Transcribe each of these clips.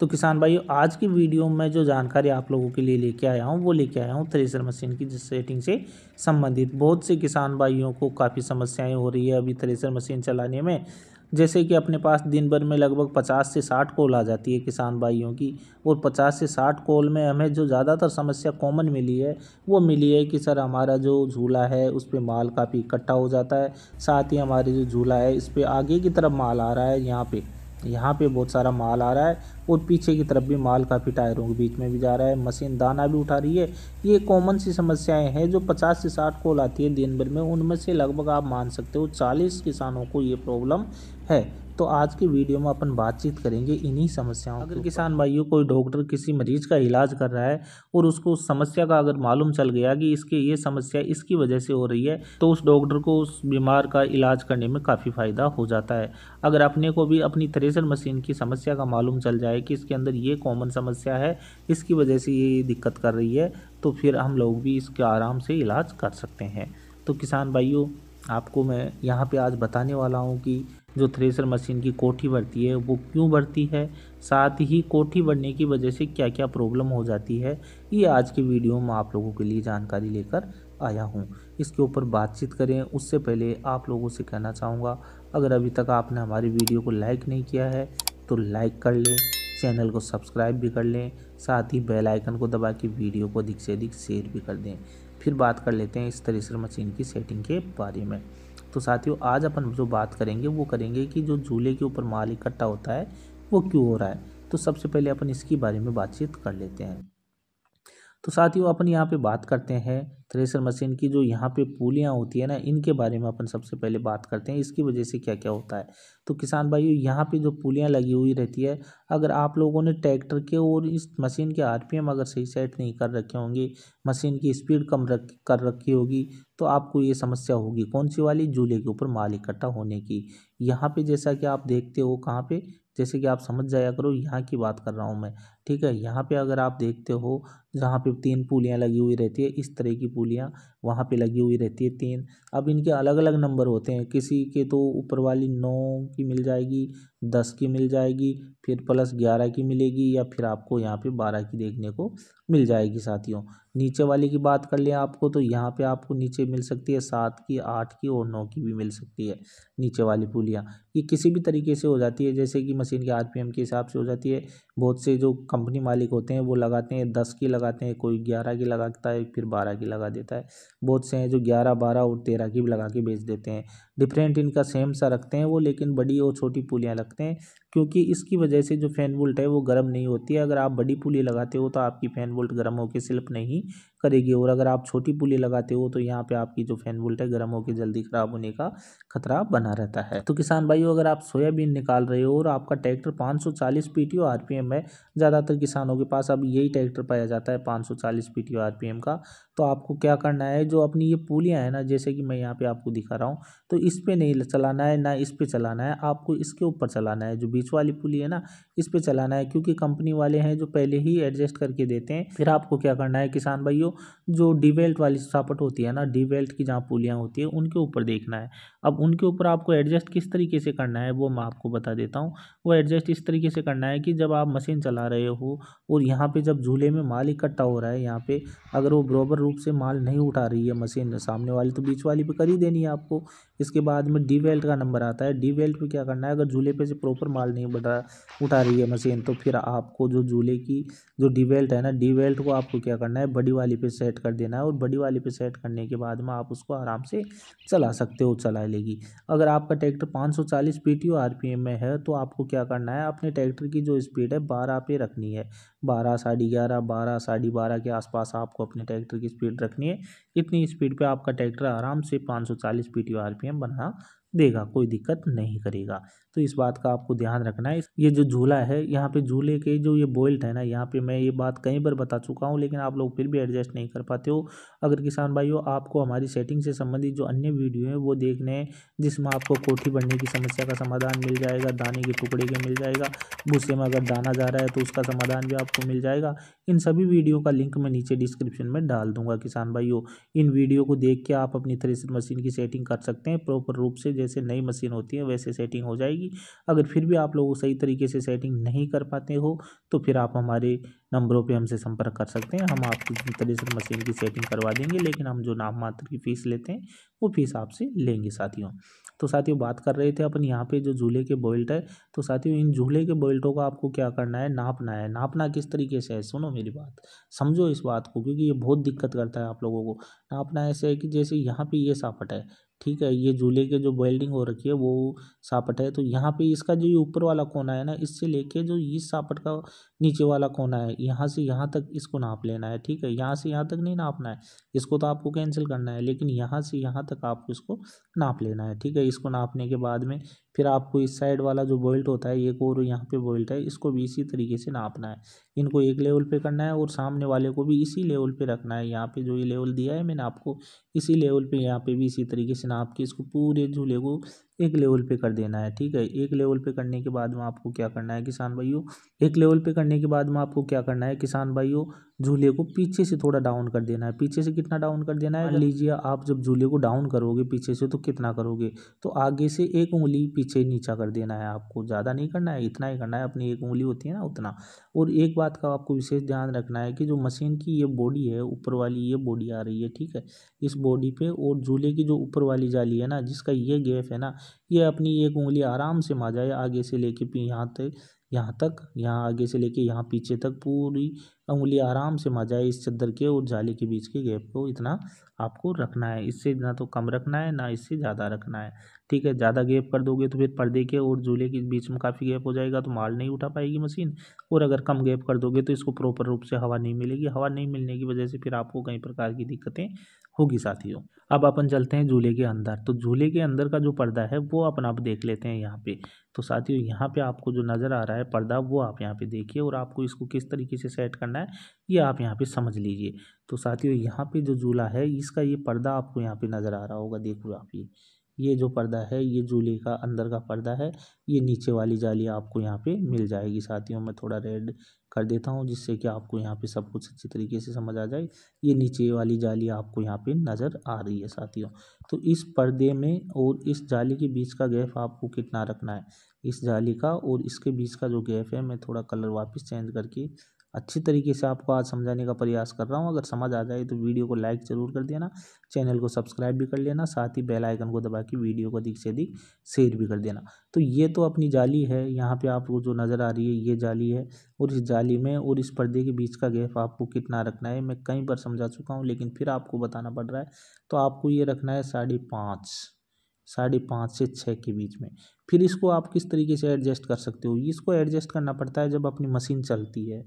तो किसान भाइयों आज की वीडियो में जो जानकारी आप लोगों के लिए लेके आया हूँ वो लेके आया हूँ थ्रेसर मशीन की जिस सेटिंग से संबंधित बहुत से किसान भाइयों को काफ़ी समस्याएं हो रही है अभी थ्रेसर मशीन चलाने में जैसे कि अपने पास दिन भर में लगभग पचास से साठ कॉल आ जाती है किसान भाइयों की और पचास से साठ कॉल में हमें जो ज़्यादातर समस्या कॉमन मिली है वो मिली है कि सर हमारा जो झूला है उस पर माल काफ़ी इकट्ठा हो जाता है साथ ही हमारे जो झूला है इस पर आगे की तरफ माल आ रहा है यहाँ पर तो यहाँ पे बहुत सारा माल आ रहा है और पीछे की तरफ भी माल काफ़ी टायरों के बीच में भी जा रहा है मशीन दाना भी उठा रही है ये कॉमन सी समस्याएं हैं जो 50 से 60 कॉल आती है दिन भर में उनमें से लगभग आप मान सकते हो 40 किसानों को ये प्रॉब्लम है तो आज की वीडियो में अपन बातचीत करेंगे इन्हीं समस्याओं अगर किसान भाइयों कोई डॉक्टर किसी मरीज का इलाज कर रहा है और उसको उस समस्या का अगर मालूम चल गया कि इसके ये समस्या इसकी वजह से हो रही है तो उस डॉक्टर को उस बीमार का इलाज करने में काफ़ी फ़ायदा हो जाता है अगर अपने को भी अपनी थ्रेसर मशीन की समस्या का मालूम चल जाए कि इसके अंदर ये कॉमन समस्या है इसकी वजह से ये दिक्कत कर रही है तो फिर हम लोग भी इसके आराम से इलाज कर सकते हैं तो किसान भाइयों आपको मैं यहाँ पे आज बताने वाला हूँ कि जो थ्रेसर मशीन की कोठी बढ़ती है वो क्यों बढ़ती है साथ ही कोठी बढ़ने की वजह से क्या क्या प्रॉब्लम हो जाती है ये आज के वीडियो में आप लोगों के लिए जानकारी लेकर आया हूँ इसके ऊपर बातचीत करें उससे पहले आप लोगों से कहना चाहूँगा अगर अभी तक आपने हमारी वीडियो को लाइक नहीं किया है तो लाइक कर लें चैनल को सब्सक्राइब भी कर लें साथ ही बेल आइकन को दबा के वीडियो को अधिक से अधिक शेयर भी कर दें फिर बात कर लेते हैं इस थ्रेसर मशीन की सेटिंग के बारे में तो साथियों आज अपन जो बात करेंगे वो करेंगे कि जो झूले के ऊपर माल इकट्ठा होता है वो क्यों हो रहा है तो सबसे पहले अपन इसके बारे में बातचीत कर लेते हैं तो साथियों अपन यहाँ पे बात करते हैं थ्रेसर मशीन की जो यहाँ पे पुलियाँ होती है ना इनके बारे में अपन सबसे पहले बात करते हैं इसकी वजह से क्या क्या होता है तो किसान भाइयों यहाँ पे जो पुलियाँ लगी हुई रहती है अगर आप लोगों ने ट्रैक्टर के और इस मशीन के आरपीएम अगर सही सेट नहीं कर रखे होंगे मशीन की स्पीड कम रख कर रखी होगी तो आपको ये समस्या होगी कौन सी वाली झूले के ऊपर माल इकट्ठा होने की यहाँ पर जैसा कि आप देखते हो कहाँ पर जैसे कि आप समझ जाया करो यहाँ की बात कर रहा हूँ मैं ठीक है यहाँ पे अगर आप देखते हो जहाँ पे तीन पुलियाँ लगी हुई रहती है इस तरह की पुलियाँ वहाँ पे लगी हुई रहती है तीन अब इनके अलग अलग नंबर होते हैं किसी के तो ऊपर वाली नौ की मिल जाएगी दस की मिल जाएगी फिर प्लस ग्यारह की मिलेगी या फिर आपको यहाँ पे बारह की देखने को मिल जाएगी साथियों नीचे वाले की बात कर लें आपको तो यहाँ पर आपको नीचे मिल सकती है सात की आठ की और नौ की भी मिल सकती है नीचे वाली पुलियाँ ये किसी भी तरीके से हो जाती है जैसे कि मशीन के आर के हिसाब से हो जाती है बहुत से जो कम कंपनी मालिक होते हैं वो लगाते हैं दस की लगाते हैं कोई ग्यारह की लगाता है फिर बारह की लगा देता है बहुत से हैं जो ग्यारह बारह और तेरह की भी लगा के बेच देते हैं डिफरेंट इनका सेम सा रखते हैं वो लेकिन बड़ी और छोटी पुलियाँ लगते हैं क्योंकि इसकी वजह से जो फैन वोल्ट है वो गर्म नहीं होती है अगर आप बड़ी पुली लगाते हो तो आपकी फैन वोल्ट गर्म होकर स्लिप नहीं करेगी और अगर आप छोटी पुली लगाते हो तो यहाँ पे आपकी जो फैन वोल्ट है गर्म होकर जल्दी ख़राब होने का खतरा बना रहता है तो किसान भाइयों अगर आप सोयाबीन निकाल रहे हो और आपका ट्रैक्टर 540 पीटीओ आरपीएम है ज़्यादातर किसानों के पास अब यही ट्रैक्टर पाया जाता है पाँच सौ का तो आपको क्या करना है जो अपनी ये पुलियाँ हैं ना जैसे कि मैं यहाँ पे आपको दिखा रहा हूँ तो इस पर नहीं चलाना है ना इस पर चलाना है आपको इसके ऊपर चलाना है जो बीच वाली पुली है ना इस पर चलाना है क्योंकि कंपनी वाले हैं जो पहले ही एडजस्ट करके देते हैं फिर आपको क्या करना है किसान भाइयों जो डी बेल्ट वाली सापट होती है ना डी बेल्ट की जहाँ पुलियाँ होती है उनके ऊपर देखना है अब उनके ऊपर आपको एडजस्ट किस तरीके से करना है वो मैं आपको बता देता हूँ वो एडजस्ट इस तरीके से करना है कि जब आप मशीन चला रहे हो और यहाँ पे जब झूले में माल इकट्ठा हो रहा है यहाँ पे अगर वो बराबर रूप से माल नहीं उठा रही है मशीन सामने वाली तो बीच वाली पे कर ही देनी है आपको इसके बाद में डी वेल्ट का नंबर आता है डी वेल्ट में क्या करना है अगर झूले पे से प्रॉपर माल नहीं बढ़ा उठा रही है मशीन तो फिर आपको जो झूले की जो डी वेल्ट है ना डी वेल्ट को आपको क्या करना है बड़ी वाली पे सेट कर देना है और बड़ी वाली पे सेट करने के बाद में आप उसको आराम से चला सकते हो चला लेगी अगर आपका ट्रैक्टर पाँच सौ चालीस में है तो आपको क्या करना है अपने ट्रैक्टर की जो स्पीड है बारह पे रखनी है बारह साढ़े ग्यारह बारह साढ़े बारह के आसपास आपको अपने ट्रैक्टर की स्पीड रखनी है इतनी स्पीड पे आपका ट्रैक्टर आराम से पाँच सौ चालीस पी टी आर पी बना देगा कोई दिक्कत नहीं करेगा तो इस बात का आपको ध्यान रखना है ये जो झूला है यहाँ पे झूले के जो ये बोल्ट है ना यहाँ पे मैं ये बात कई बार बता चुका हूँ लेकिन आप लोग फिर भी एडजस्ट नहीं कर पाते हो अगर किसान भाइयों आपको हमारी सेटिंग से संबंधित जो अन्य वीडियो है वो देखने जिसमें आपको कोठी बढ़ने की समस्या का समाधान मिल जाएगा दाने के टुकड़े के मिल जाएगा भूसे में अगर दाना जा रहा है तो उसका समाधान भी आपको मिल जाएगा इन सभी वीडियो का लिंक मैं नीचे डिस्क्रिप्शन में डाल दूंगा किसान भाइयों इन वीडियो को देख के आप अपनी थ्रेसर मशीन की सेटिंग कर सकते हैं प्रॉपर रूप से जैसे नई मशीन होती है वैसे सेटिंग हो जाएगी होगी अगर फिर भी आप लोग सही तरीके से सेटिंग नहीं कर पाते हो तो फिर आप हमारे नंबरों पे हमसे संपर्क कर सकते हैं हम आपकी तरह से मशीन की सेटिंग करवा देंगे लेकिन हम जो नाम मात्र की फ़ीस लेते हैं वो फीस आपसे लेंगे साथियों तो साथियों बात कर रहे थे अपन यहाँ पे जो झूले के बोल्ट है तो साथियों इन झूले के बोल्टों का आपको क्या करना है नापना है नापना किस तरीके से है सुनो मेरी बात समझो इस बात को क्योंकि ये बहुत दिक्कत करता है आप लोगों को नापना ऐसे है कि जैसे यहाँ पर ये साफट है ठीक है ये झूले के जो वेल्डिंग हो रखी है वो सापट है तो यहाँ पे इसका जो ये ऊपर वाला कोना है ना इससे लेके जो इस सापट का नीचे वाला कोना है यहाँ से यहाँ तक इसको नाप लेना है ठीक है यहाँ से यहाँ तक नहीं नापना है इसको तो आपको कैंसिल करना है लेकिन यहाँ से यहाँ तक आपको इसको नाप लेना है ठीक है इसको नापने के बाद में फिर आपको इस साइड वाला जो बोल्ट होता है एक और यहाँ पे बोल्ट है इसको भी इसी तरीके से नापना है इनको एक लेवल पे करना है और सामने वाले को भी इसी लेवल पे रखना है यहाँ पे जो ये लेवल दिया है मैंने आपको इसी लेवल पे यहाँ पे भी इसी तरीके से नाप के इसको पूरे झूले को एक लेवल पे कर देना है ठीक है एक लेवल पे करने के बाद में आपको क्या करना है किसान भाइयों एक लेवल पे करने के बाद में आपको क्या करना है किसान भाइयों झूले को पीछे से थोड़ा डाउन कर देना है पीछे से कितना डाउन कर देना है मतलब लीजिए आप जब झूले को डाउन करोगे पीछे से तो कितना करोगे तो आगे से एक उंगली पीछे नीचा कर देना है आपको ज़्यादा नहीं करना है इतना ही करना है अपनी एक उंगली होती है ना उतना और एक बात का आपको विशेष ध्यान रखना है कि जो मशीन की ये बॉडी है ऊपर वाली ये बॉडी आ रही है ठीक है इस बॉडी पर और झूले की जो ऊपर वाली जाली है ना जिसका ये गैप है ना ये अपनी एक उंगली आराम से मार जाए आगे से लेके यहाँ तक यहाँ तक यहाँ आगे से लेके यहाँ पीछे तक पूरी उंगली आराम से मजा जाए इस चद्दर के और जाले के बीच के गैप को इतना आपको रखना है इससे ना तो कम रखना है ना इससे ज़्यादा रखना है ठीक है ज़्यादा गैप कर दोगे तो फिर पर्दे के और झूले के बीच में काफ़ी गैप हो जाएगा तो माल नहीं उठा पाएगी मशीन और अगर कम गैप कर दोगे तो इसको प्रॉपर रूप से हवा नहीं मिलेगी हवा नहीं मिलने की वजह से फिर आपको कई प्रकार की दिक्कतें होगी साथियों अब अपन चलते हैं झूले के अंदर तो झूले के अंदर का जो पर्दा है वो अपन आप देख लेते हैं यहाँ पे तो साथियों यहाँ पे आपको जो नज़र आ रहा है पर्दा वो आप यहाँ पे देखिए और आपको इसको किस तरीके से सेट करना है ये आप यहाँ पे समझ लीजिए तो साथियों यहाँ पे जो झूला है इसका ये पर्दा आपको यहाँ पे नज़र आ रहा होगा देखो आप ये ये जो पर्दा है ये झूले का अंदर का पर्दा है ये नीचे वाली जाली आपको यहाँ पे मिल जाएगी साथियों मैं थोड़ा रेड कर देता हूँ जिससे कि आपको यहाँ पे सब कुछ अच्छी तरीके से समझ आ जाए ये नीचे वाली जाली आपको यहाँ पे नज़र आ रही है साथियों तो इस पर्दे में और इस जाली के बीच का गैप आपको कितना रखना है इस जाली का और इसके बीच का जो गैप है मैं थोड़ा कलर वापस चेंज करके अच्छी तरीके से आपको आज समझाने का प्रयास कर रहा हूँ अगर समझ आ जाए तो वीडियो को लाइक ज़रूर कर देना चैनल को सब्सक्राइब भी कर लेना साथ ही बेल आइकन को दबा के वीडियो को अधिक से अधिक शेयर भी कर देना तो ये तो अपनी जाली है यहाँ पे आपको जो नज़र आ रही है ये जाली है और इस जाली में और इस पर्दे के बीच का गैप आपको कितना रखना है मैं कई बार समझा चुका हूँ लेकिन फिर आपको बताना पड़ रहा है तो आपको ये रखना है साढ़े पाँच साढ़े पाँच से छः के बीच में फिर इसको आप किस तरीके से एडजस्ट कर सकते हो इसको एडजस्ट करना पड़ता है जब अपनी मशीन चलती है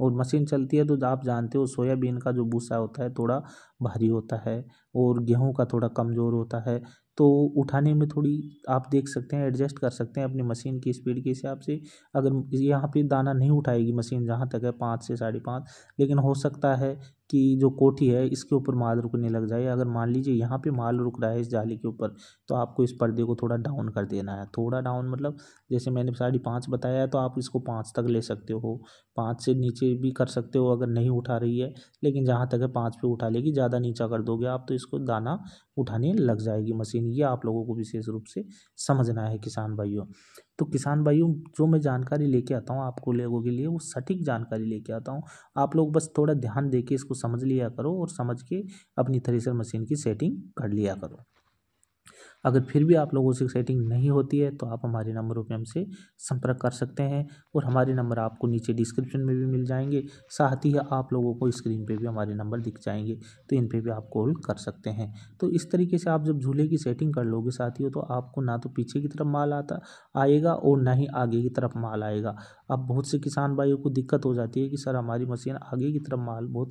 और मशीन चलती है तो आप जानते हो सोयाबीन का जो भूसा होता है थोड़ा भारी होता है और गेहूँ का थोड़ा कमज़ोर होता है तो उठाने में थोड़ी आप देख सकते हैं एडजस्ट कर सकते हैं अपनी मशीन की स्पीड के हिसाब से अगर यहाँ पे दाना नहीं उठाएगी मशीन जहाँ तक है पाँच से साढ़े पाँच लेकिन हो सकता है कि जो कोठी है इसके ऊपर माल रुकने लग जाए अगर मान लीजिए यहाँ पे माल रुक रहा है इस जाली के ऊपर तो आपको इस पर्दे को थोड़ा डाउन कर देना है थोड़ा डाउन मतलब जैसे मैंने साढ़े पाँच बताया है तो आप इसको पाँच तक ले सकते हो पाँच से नीचे भी कर सकते हो अगर नहीं उठा रही है लेकिन जहाँ तक है पाँच पे उठा लेगी ज़्यादा नीचा कर दोगे आप तो इसको दाना उठाने लग जाएगी मशीन लेकिन ये आप लोगों को विशेष रूप से समझना है किसान भाइयों तो किसान भाइयों जो मैं जानकारी लेके आता हूँ आपको लोगों के लिए वो सटीक जानकारी लेके आता हूँ आप लोग बस थोड़ा ध्यान दे इसको समझ लिया करो और समझ के अपनी थ्रेसर मशीन की सेटिंग कर लिया करो अगर फिर भी आप लोगों से सेटिंग नहीं होती है तो आप हमारे नंबरों पर हमसे संपर्क कर सकते हैं और हमारे नंबर आपको नीचे डिस्क्रिप्शन में भी मिल जाएंगे साथ ही आप लोगों को स्क्रीन पर भी हमारे नंबर दिख जाएंगे तो इन पर भी आप कॉल कर सकते हैं तो इस तरीके से आप जब झूले की सेटिंग कर लोगे साथियों तो आपको ना तो पीछे की तरफ माल आता आएगा और ना ही आगे की तरफ माल आएगा अब बहुत से किसान भाइयों को दिक्कत हो जाती है कि सर हमारी मशीन आगे की तरफ माल बहुत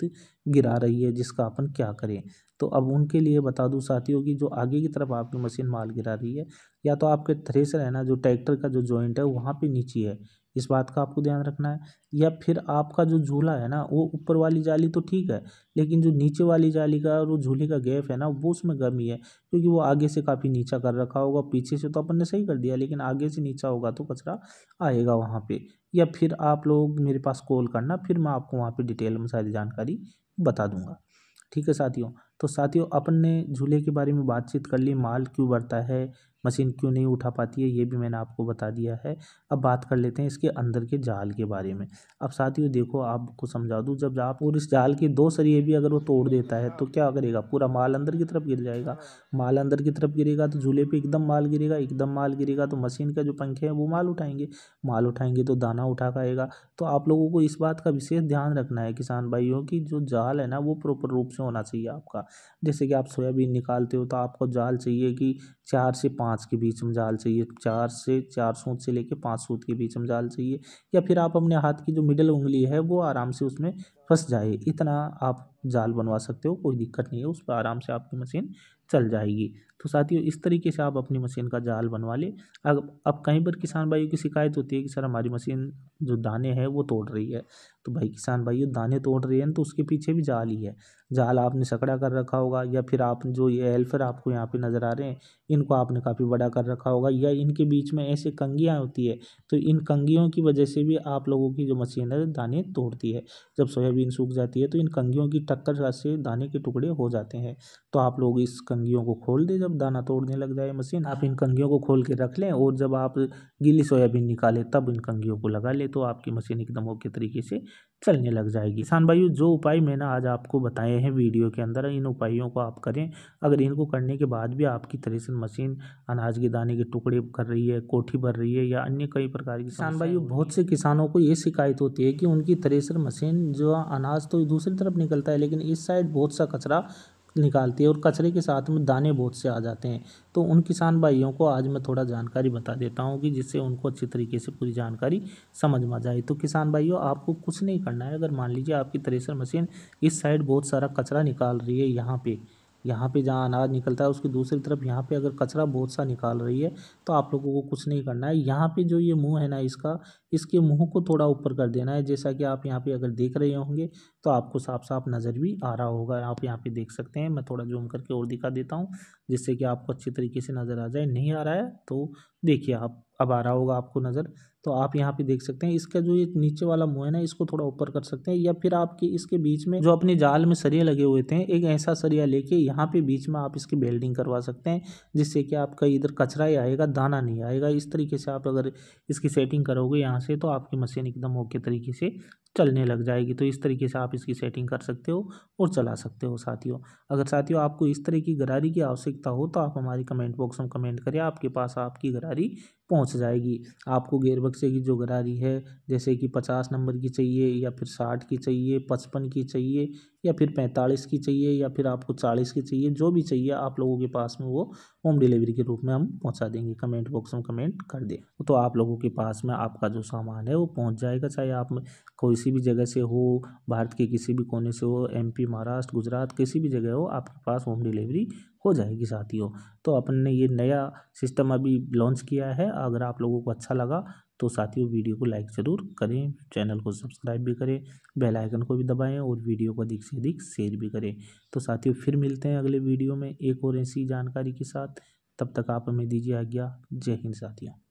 गिरा रही है जिसका अपन क्या करें तो अब उनके लिए बता दूं साथियों कि जो आगे की तरफ आपकी मशीन मशीन माल गिरा रही है या तो आपके थ्रेसर है ना जो ट्रैक्टर का जो जॉइंट है वहाँ पे नीचे है इस बात का आपको ध्यान रखना है या फिर आपका जो झूला है ना वो ऊपर वाली जाली तो ठीक है लेकिन जो नीचे वाली जाली का और वो झूले का गैप है ना वो उसमें कम है क्योंकि वो आगे से काफ़ी नीचा कर रखा होगा पीछे से तो अपन ने सही कर दिया लेकिन आगे से नीचा होगा तो कचरा आएगा वहाँ पर या फिर आप लोग मेरे पास कॉल करना फिर मैं आपको वहाँ पर डिटेल में सारी जानकारी बता दूँगा ठीक है साथियों तो साथियों अपन ने झूले के बारे में बातचीत कर ली माल क्यों बढ़ता है मशीन क्यों नहीं उठा पाती है ये भी मैंने आपको बता दिया है अब बात कर लेते हैं इसके अंदर के जाल के बारे में अब साथियों देखो आपको समझा दूँ जब आप और इस जाल के दो सरिये भी अगर वो तोड़ देता है तो क्या करेगा पूरा माल अंदर की तरफ गिर जाएगा माल अंदर की तरफ गिरेगा तो झूले पर एकदम माल गिरेगा एकदम माल गिरेगा तो मशीन का जो पंखे हैं वो माल उठाएंगे माल उठाएंगे तो दाना उठा खाएगा तो आप लोगों को इस बात का विशेष ध्यान रखना है किसान भाइयों की जो जाल है ना वो प्रॉपर रूप से होना चाहिए आपका जैसे कि आप सोयाबीन निकालते हो तो आपको जाल चाहिए कि चार से पाँच के बीच में जाल चाहिए चार से चार सूत से लेके पाँच सूत के बीच में जाल चाहिए या फिर आप अपने हाथ की जो मिडल उंगली है वो आराम से उसमें फंस जाए इतना आप जाल बनवा सकते हो कोई दिक्कत नहीं है उस पर आराम से आपकी मशीन चल जाएगी तो साथियों इस तरीके से आप अपनी मशीन का जाल बनवा लें अब अब कहीं पर किसान भाइयों की शिकायत होती है कि सर हमारी मशीन जो दाने हैं वो तोड़ रही है तो भाई किसान ये दाने तोड़ रहे हैं तो उसके पीछे भी जाल ही है जाल आपने सकड़ा कर रखा होगा या फिर आप जो ये एल्फर आपको यहाँ पे नज़र आ रहे हैं इनको आपने काफ़ी बड़ा कर रखा होगा या इनके बीच में ऐसे कंगियाँ होती है तो इन कंगियों की वजह से भी आप लोगों की जो मशीन है दाने तोड़ती है जब सोयाबीन सूख जाती है तो इन कंगियों की टक्कर से दाने के टुकड़े हो जाते हैं तो आप लोग इस कंगियों को खोल दें जब दाना तोड़ने लग जाए मशीन आप इन कंगियों को खोल के रख लें और जब आप गीली सोयाबीन निकालें तब इन कंगियों को लगा लें तो आपकी मशीन एकदम ओके तरीके से चलने लग जाएगी किसान भाइयों जो उपाय मैंने आज आपको बताए हैं वीडियो के अंदर इन उपायों को आप करें अगर इनको करने के बाद भी आपकी थ्रेसर मशीन अनाज के दाने के टुकड़े कर रही है कोठी भर रही है या अन्य कई प्रकार की किसान भाइयों बहुत से किसानों को ये शिकायत होती है कि उनकी थ्रेसर मशीन जो अनाज तो दूसरी तरफ निकलता है लेकिन इस साइड बहुत सा कचरा निकालती है और कचरे के साथ में दाने बहुत से आ जाते हैं तो उन किसान भाइयों को आज मैं थोड़ा जानकारी बता देता हूँ कि जिससे उनको अच्छी तरीके से पूरी जानकारी समझ में आ जाए तो किसान भाइयों आपको कुछ नहीं करना है अगर मान लीजिए आपकी थ्रेसर मशीन इस साइड बहुत सारा कचरा निकाल रही है यहाँ पर यहाँ पे जहाँ अनाज निकलता है उसकी दूसरी तरफ यहाँ पे अगर कचरा बहुत सा निकाल रही है तो आप लोगों को कुछ नहीं करना है यहाँ पे जो ये मुंह है ना इसका इसके मुंह को थोड़ा ऊपर कर देना है जैसा कि आप यहाँ पे अगर देख रहे होंगे तो आपको साफ साफ नज़र भी आ रहा होगा आप यहाँ पे देख सकते हैं मैं थोड़ा जूम करके और दिखा देता हूँ जिससे कि आपको अच्छी तरीके से नज़र आ जाए नहीं आ रहा है तो देखिए आप अब आ रहा होगा आपको नज़र तो आप यहाँ पे देख सकते हैं इसका जो ये नीचे वाला मुँह है ना इसको थोड़ा ऊपर कर सकते हैं या फिर आपके इसके बीच में जो अपने जाल में सरिया लगे हुए थे एक ऐसा सरिया लेके यहाँ पे बीच में आप इसकी बेल्डिंग करवा सकते हैं जिससे कि आपका इधर कचरा ही आएगा दाना नहीं आएगा इस तरीके से आप अगर इसकी सेटिंग करोगे यहाँ से तो आपकी मशीन एकदम ओके तरीके से चलने लग जाएगी तो इस तरीके से आप इसकी सेटिंग कर सकते हो और चला सकते हो साथियों अगर साथियों आपको इस तरह की गरारी की आवश्यकता हो तो आप हमारी कमेंट बॉक्स में कमेंट करें आपके पास आपकी गरारी पहुंच जाएगी आपको गेयर बक्से की जो गरारी है जैसे कि पचास नंबर की चाहिए या फिर साठ की चाहिए पचपन की चाहिए या फिर पैंतालीस की चाहिए या फिर आपको चालीस की चाहिए जो भी चाहिए आप लोगों के पास में वो होम डिलीवरी के रूप में हम पहुंचा देंगे कमेंट बॉक्स में कमेंट कर दें तो आप लोगों के पास में आपका जो सामान है वो पहुंच जाएगा चाहे आप कोई सी भी जगह से हो भारत के किसी भी कोने से हो एमपी महाराष्ट्र गुजरात किसी भी जगह हो आपके पास होम डिलीवरी हो जाएगी साथियों तो अपन ने ये नया सिस्टम अभी लॉन्च किया है अगर आप लोगों को अच्छा लगा तो साथियों वीडियो को लाइक ज़रूर करें चैनल को सब्सक्राइब भी करें बेल आइकन को भी दबाएं और वीडियो को अधिक से अधिक शेयर भी करें तो साथियों फिर मिलते हैं अगले वीडियो में एक और ऐसी जानकारी के साथ तब तक आप हमें दीजिए आज्ञा जय हिंद साथियों